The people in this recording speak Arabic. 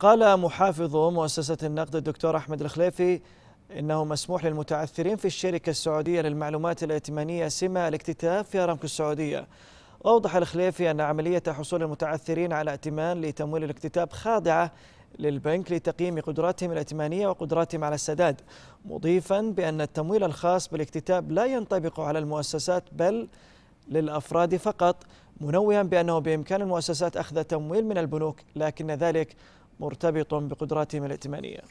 قال محافظ مؤسسة النقد الدكتور أحمد الخليفي إنه مسموح للمتعثرين في الشركة السعودية للمعلومات الائتمانية سمة الاكتتاب في أرامكو السعودية أوضح الخليفي أن عملية حصول المتعثرين على ائتمان لتمويل الاكتتاب خاضعة للبنك لتقييم قدراتهم الائتمانية وقدراتهم على السداد مضيفا بأن التمويل الخاص بالاكتتاب لا ينطبق على المؤسسات بل للأفراد فقط منوها بأنه بإمكان المؤسسات أخذ تمويل من البنوك لكن ذلك مرتبط بقدراتهم الائتمانيه